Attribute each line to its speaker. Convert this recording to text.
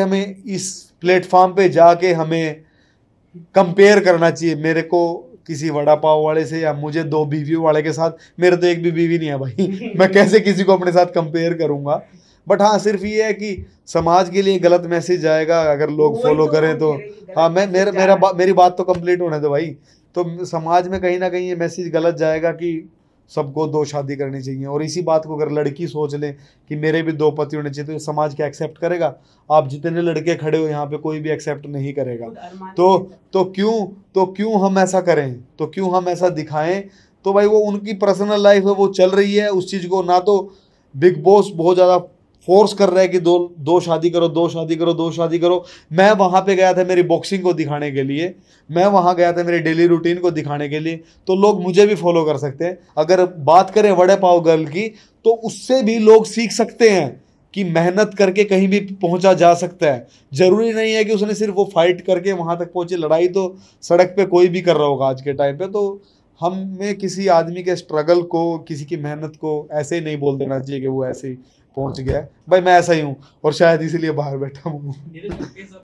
Speaker 1: हमें इस प्लेटफॉर्म पे जाके हमें कंपेयर करना चाहिए मेरे को किसी वड़ा पाव वाले से या मुझे दो बीवी वाले के साथ मेरे तो एक भी बीवी नहीं है भाई मैं कैसे किसी को अपने साथ कंपेयर करूँगा बट हाँ सिर्फ ये है कि समाज के लिए गलत मैसेज जाएगा अगर लोग फॉलो तो करें तो हाँ मैं मेरा मेरा बा, मेरी बात तो कंप्लीट होने दो भाई तो समाज में कहीं ना कहीं ये मैसेज गलत जाएगा कि सबको दो शादी करनी चाहिए और इसी बात को अगर लड़की सोच लें कि मेरे भी दो पति होने चाहिए तो समाज क्या एक्सेप्ट करेगा आप जितने लड़के खड़े हो यहाँ पे कोई भी एक्सेप्ट नहीं करेगा तो तो क्यों तो क्यों हम ऐसा करें तो क्यों हम ऐसा दिखाएं तो भाई वो उनकी पर्सनल लाइफ है वो चल रही है उस चीज़ को ना तो बिग बॉस बहुत ज़्यादा फोर्स कर रहा है कि दो दो शादी करो दो शादी करो दो शादी करो मैं वहाँ पे गया था मेरी बॉक्सिंग को दिखाने के लिए मैं वहाँ गया था मेरे डेली रूटीन को दिखाने के लिए तो लोग मुझे भी फॉलो कर सकते हैं अगर बात करें वड़े पाव गर्ल की तो उससे भी लोग सीख सकते हैं कि मेहनत करके कहीं भी पहुंचा जा सकता है ज़रूरी नहीं है कि उसने सिर्फ वो फाइट करके वहाँ तक पहुँचे लड़ाई तो सड़क पे कोई भी कर रहा होगा आज के टाइम पे तो हम में किसी आदमी के स्ट्रगल को किसी की मेहनत को ऐसे ही नहीं बोल देना चाहिए कि वो ऐसे ही पहुंच गया भाई मैं ऐसा ही हूँ और शायद इसीलिए बाहर बैठा हूँ